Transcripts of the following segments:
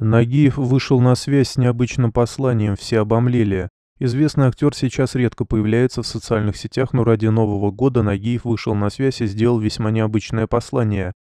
Нагиев вышел на связь с необычным посланием, все обомлели. Известный актер сейчас редко появляется в социальных сетях, но ради Нового года Нагиев вышел на связь и сделал весьма необычное послание.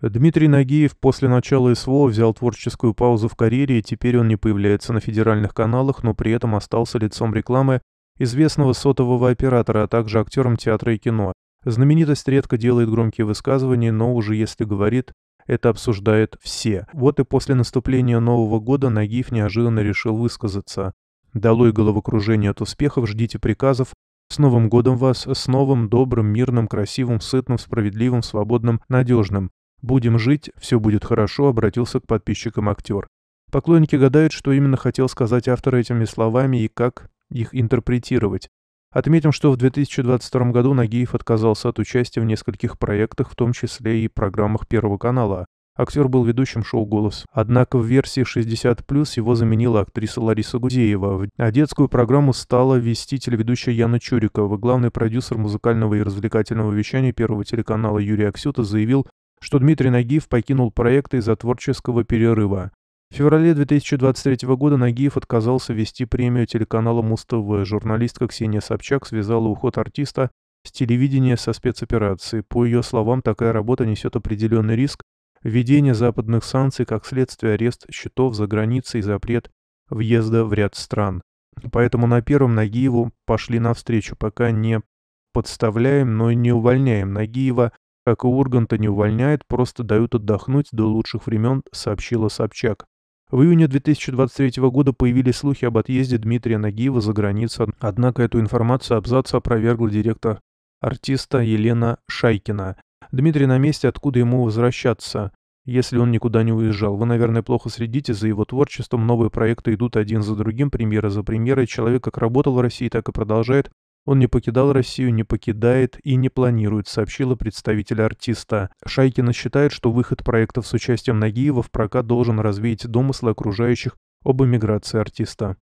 Дмитрий Нагиев после начала СВО взял творческую паузу в карьере, и теперь он не появляется на федеральных каналах, но при этом остался лицом рекламы известного сотового оператора, а также актером театра и кино. Знаменитость редко делает громкие высказывания, но уже если говорит, это обсуждают все. Вот и после наступления Нового года Нагиев неожиданно решил высказаться. «Долой головокружение от успехов, ждите приказов. С Новым годом вас, с новым, добрым, мирным, красивым, сытным, справедливым, свободным, надежным. Будем жить, все будет хорошо», — обратился к подписчикам актер. Поклонники гадают, что именно хотел сказать автор этими словами и как их интерпретировать. Отметим, что в 2022 году Нагиев отказался от участия в нескольких проектах, в том числе и программах Первого канала. Актер был ведущим шоу «Голос». Однако в версии 60+, его заменила актриса Лариса Гузеева, а детскую программу стала вести телеведущая Яна Чурикова. Главный продюсер музыкального и развлекательного вещания Первого телеканала Юрий Аксюта заявил, что Дмитрий Нагиев покинул проекты из-за творческого перерыва. В феврале 2023 года Нагиев отказался вести премию телеканала Муз-ТВ. Журналистка Ксения Собчак связала уход артиста с телевидения со спецоперацией. По ее словам, такая работа несет определенный риск введения западных санкций, как следствие арест счетов за границей и запрет въезда в ряд стран. Поэтому на первом Нагиеву пошли навстречу, пока не подставляем, но и не увольняем Нагиева, как и Урганта не увольняет, просто дают отдохнуть до лучших времен, сообщила Собчак. В июне 2023 года появились слухи об отъезде Дмитрия Нагиева за границу, однако эту информацию абзац опровергла директор артиста Елена Шайкина. Дмитрий на месте, откуда ему возвращаться, если он никуда не уезжал. Вы, наверное, плохо следите за его творчеством, новые проекты идут один за другим, премьера за премьерой. Человек как работал в России, так и продолжает он не покидал Россию, не покидает и не планирует, сообщила представитель артиста. Шайкина считает, что выход проектов с участием Нагиева в прокат должен развеять домыслы окружающих об эмиграции артиста.